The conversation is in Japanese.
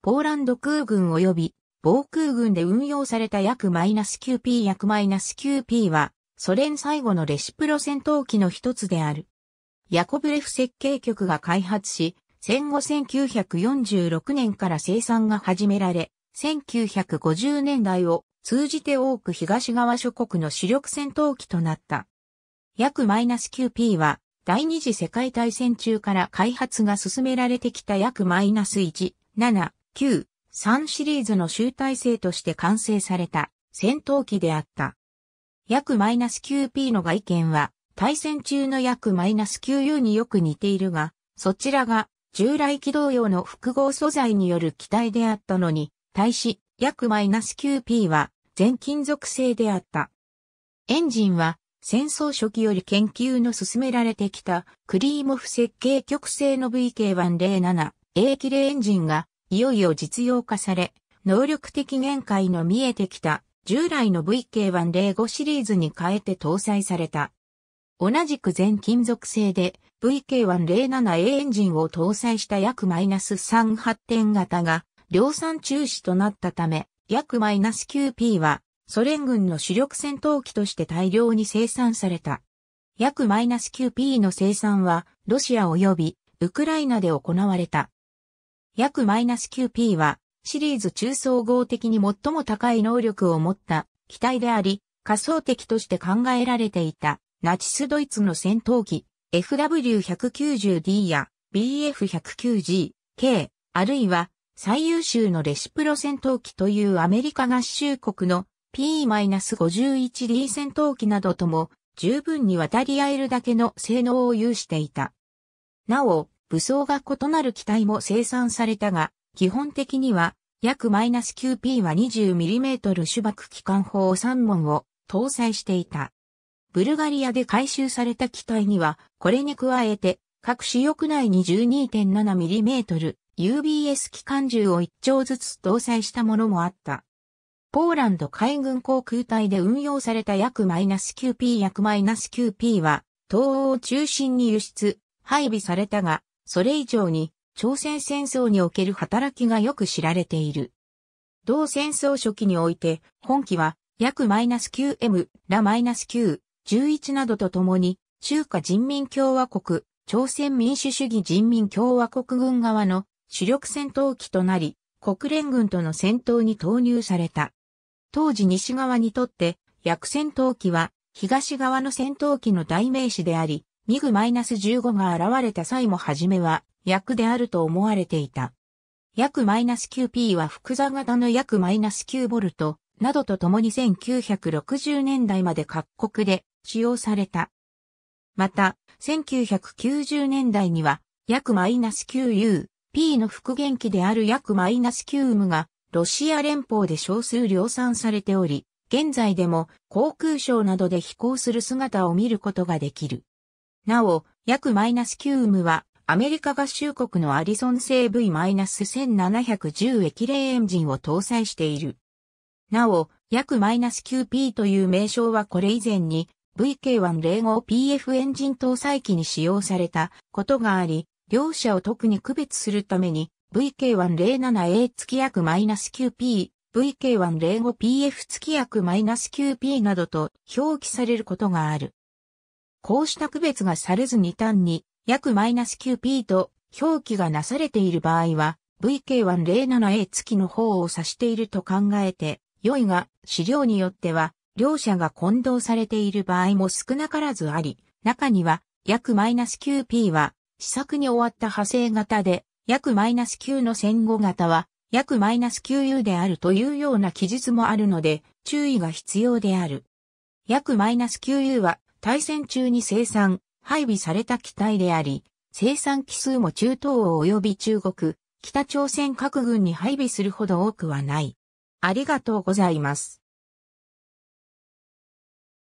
ポーランド空軍及び防空軍で運用された約 -9P 約 -9P はソ連最後のレシプロ戦闘機の一つである。ヤコブレフ設計局が開発し、戦後1946年から生産が始められ、1950年代を通じて多く東側諸国の主力戦闘機となった。約 -9P は第二次世界大戦中から開発が進められてきた約 -1、7、9 3シリーズの集大成として完成された戦闘機であった。約 -9P の外見は対戦中の約 -9U によく似ているが、そちらが従来機動用の複合素材による機体であったのに、対し約 -9P は全金属製であった。エンジンは戦争初期より研究の進められてきたクリーモフ設計曲線の VK107A キレエンジンがいよいよ実用化され、能力的限界の見えてきた従来の VK105 シリーズに変えて搭載された。同じく全金属製で VK107A エンジンを搭載した約マイナス3発展型が量産中止となったため、約マイナス 9P はソ連軍の主力戦闘機として大量に生産された。約マイナス 9P の生産はロシア及びウクライナで行われた。約 -9p は、シリーズ中総合的に最も高い能力を持った機体であり、仮想敵として考えられていたナチスドイツの戦闘機 FW190D や BF109G、K、あるいは最優秀のレシプロ戦闘機というアメリカ合衆国の P-51D 戦闘機などとも十分に渡り合えるだけの性能を有していた。なお、武装が異なる機体も生産されたが、基本的には約 -9P は 20mm 主爆機関砲3門を搭載していた。ブルガリアで回収された機体には、これに加えて、各主翼内に 12.7mm UBS 機関銃を1丁ずつ搭載したものもあった。ポーランド海軍航空隊で運用された約 -9P 約 -9P は、東欧を中心に輸出、配備されたが、それ以上に朝鮮戦争における働きがよく知られている。同戦争初期において、本期は約 -9M、ら -9、11などとともに、中華人民共和国、朝鮮民主主義人民共和国軍側の主力戦闘機となり、国連軍との戦闘に投入された。当時西側にとって、薬戦闘機は東側の戦闘機の代名詞であり、ミグ -15 が現れた際も初めは、薬であると思われていた。約 -9P は複座型の約 -9V などとともに1960年代まで各国で使用された。また、1990年代には約 -9U、P の復元機である約 -9 ムがロシア連邦で少数量産されており、現在でも航空省などで飛行する姿を見ることができる。なお、約マイナス9ウムは、アメリカ合衆国のアリソン製 V-1710 液霊エンジンを搭載している。なお、約マイナス 9P という名称はこれ以前に VK105PF エンジン搭載機に使用されたことがあり、両者を特に区別するために VK107A 付き約マイナス 9P、VK105PF 付き約マイナス 9P などと表記されることがある。こうした区別がされずに単に約 -9p と表記がなされている場合は VK107A 付きの方を指していると考えて良いが資料によっては両者が混同されている場合も少なからずあり、中には約 -9p は試作に終わった派生型で約 -9 の戦後型は約 -9u であるというような記述もあるので注意が必要である。約 -9u は対戦中に生産、配備された機体であり、生産機数も中東欧及び中国、北朝鮮各軍に配備するほど多くはない。ありがとうございます。